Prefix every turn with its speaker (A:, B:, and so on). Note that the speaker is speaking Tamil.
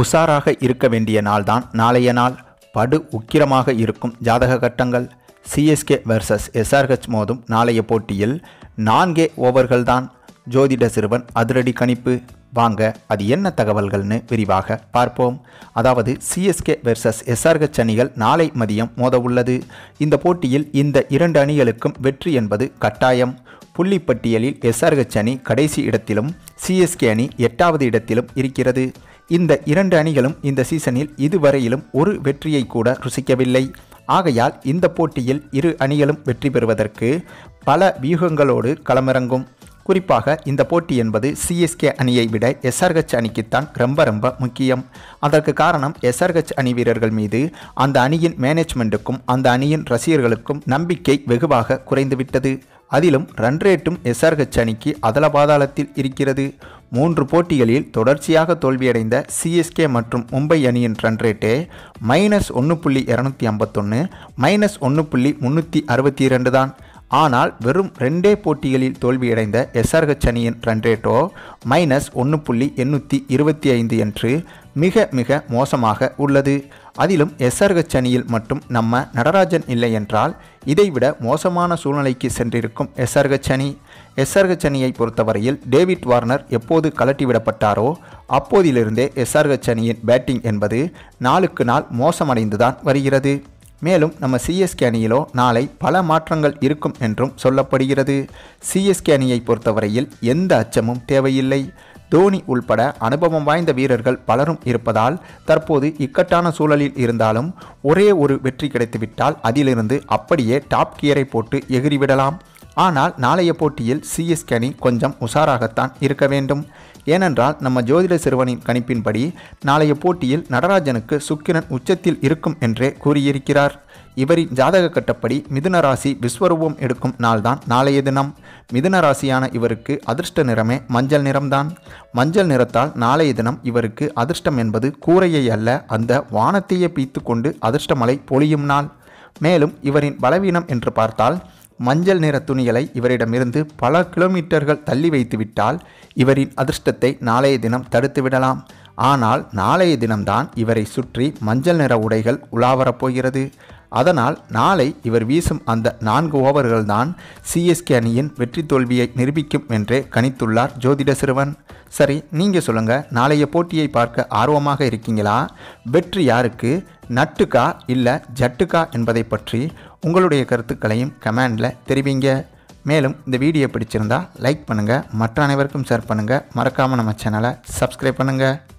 A: உஷாராக இருக்க வேண்டிய நாள்தான் நாளைய நாள் படு உக்கிரமாக இருக்கும் ஜாதக கட்டங்கள் சிஎஸ்கே வர்சஸ் எஸ்ஆர்ஹெச் மோதும் நாளைய போட்டியில் நான்கே ஓவர்கள்தான் ஜோதிட சிறுவன் அதிரடி கணிப்பு வாங்க அது என்ன தகவல்கள்னு விரிவாக பார்ப்போம் அதாவது சிஎஸ்கே வெர்சஸ் எஸ்ஆர்ஹெச் அணிகள் நாளை மதியம் மோத உள்ளது இந்த போட்டியில் இந்த இரண்டு அணிகளுக்கும் வெற்றி என்பது கட்டாயம் புள்ளிப்பட்டியலில் எஸ்ஆர்ஹெச் அணி கடைசி இடத்திலும் சிஎஸ்கே அணி எட்டாவது இடத்திலும் இருக்கிறது இந்த இரண்டு அணிகளும் இந்த சீசனில் இதுவரையிலும் ஒரு வெற்றியை கூட ருசிக்கவில்லை ஆகையால் இந்த போட்டியில் இரு அணிகளும் வெற்றி பெறுவதற்கு பல வியூகங்களோடு களமிறங்கும் குறிப்பாக இந்த போட்டி என்பது சிஎஸ்கே அணியை விட எஸ்ஆர்ஹெச் அணிக்குத்தான் ரொம்ப ரொம்ப முக்கியம் அதற்கு காரணம் எஸ்ஆர்ஹெச் அணி வீரர்கள் மீது அந்த அணியின் மேனேஜ்மெண்ட்டுக்கும் அந்த அணியின் ரசிகர்களுக்கும் நம்பிக்கை வெகுவாக குறைந்துவிட்டது அதிலும் ரன் ரேட்டும் எஸ்ஆர்ஹெச் அணிக்கு அதல பாதாளத்தில் இருக்கிறது மூன்று போட்டிகளில் தொடர்ச்சியாக தோல்வியடைந்த சிஎஸ்கே மற்றும் மும்பை அணியின் ரன் ரேட்டே மைனஸ் ஒன்று புள்ளி இரநூத்தி ஐம்பத்தொன்று மைனஸ் ஒன்று புள்ளி முந்நூற்றி அறுபத்தி இரண்டு தான் ஆனால் வெறும் ரெண்டே போட்டிகளில் தோல்வியடைந்த எஸ்ஆர்ஹெச் அணியின் ரன் ரேட்டோ மைனஸ் ஒன்று புள்ளி எண்ணூற்றி இருபத்தி ஐந்து என்று மிக மிக மோசமாக உள்ளது அதிலும் எஸ்ஆர்ஹெச் அணியில் மட்டும் நம்ம நடராஜன் இல்லை என்றால் இதைவிட மோசமான சூழ்நிலைக்கு சென்றிருக்கும் எஸ்ஆர்ஹெச் அணி எஸ்ஆர்ஹெச் அணியை பொறுத்தவரையில் டேவிட் வார்னர் எப்போது கலட்டிவிடப்பட்டாரோ அப்போதிலிருந்தே எஸ்ஆர்ஹெச் அணியின் பேட்டிங் என்பது நாளுக்கு நாள் மோசமடைந்துதான் வருகிறது மேலும் நம்ம சிஎஸ்கே அணியிலோ நாளை பல மாற்றங்கள் இருக்கும் என்றும் சொல்லப்படுகிறது சிஎஸ்கே அணியை பொறுத்தவரையில் எந்த அச்சமும் தேவையில்லை தோனி உள்பட அனுபவம் வாய்ந்த வீரர்கள் பலரும் இருப்பதால் தற்போது இக்கட்டான சூழலில் இருந்தாலும் ஒரே ஒரு வெற்றி கிடைத்துவிட்டால் அதிலிருந்து அப்படியே டாப் கியரை போட்டு எகிரிவிடலாம் ஆனால் நாளைய போட்டியில் சிஎஸ் கனி கொஞ்சம் உஷாராகத்தான் இருக்க வேண்டும் ஏனென்றால் நம்ம ஜோதிட சிறுவனின் கணிப்பின்படி நாளைய போட்டியில் நடராஜனுக்கு சுக்கிரன் உச்சத்தில் இருக்கும் என்றே கூறியிருக்கிறார் இவரின் ஜாதக கட்டப்படி மிதுன ராசி விஸ்வரூபம் எடுக்கும் நாள்தான் நாளைய தினம் மிதுன ராசியான இவருக்கு அதிர்ஷ்ட நிறமே மஞ்சள் நிறம்தான் மஞ்சள் நிறத்தால் நாளைய தினம் இவருக்கு அதிர்ஷ்டம் என்பது கூரையை அல்ல அந்த வானத்தையே பீத்து கொண்டு அதிர்ஷ்டமலை பொழியும் நாள் மேலும் இவரின் பலவீனம் என்று பார்த்தால் மஞ்சள் நிற துணிகளை இவரிடமிருந்து பல கிலோமீட்டர்கள் தள்ளி வைத்துவிட்டால் இவரின் அதிர்ஷ்டத்தை நாளைய தினம் தடுத்துவிடலாம் ஆனால் நாளைய தினம்தான் இவரை சுற்றி மஞ்சள் நிற உடைகள் உலாவரப் போகிறது அதனால் நாளை இவர் வீசும் அந்த நான்கு ஓவர்கள்தான் சிஎஸ்கே அணியின் வெற்றி தோல்வியை நிரூபிக்கும் என்றே கணித்துள்ளார் ஜோதிட சிறுவன் சரி நீங்கள் சொல்லுங்கள் நாளைய போட்டியை பார்க்க ஆர்வமாக இருக்கீங்களா வெற்றி யாருக்கு நட்டுக்கா இல்லை ஜட்டுக்கா என்பதை பற்றி உங்களுடைய கருத்துக்களையும் கமெண்டில் தெரிவிங்க மேலும் இந்த வீடியோ பிடிச்சிருந்தா லைக் பண்ணுங்கள் மற்ற அனைவருக்கும் ஷேர் பண்ணுங்கள் மறக்காமல் நம்ம சேனலை சப்ஸ்கிரைப் பண்ணுங்கள்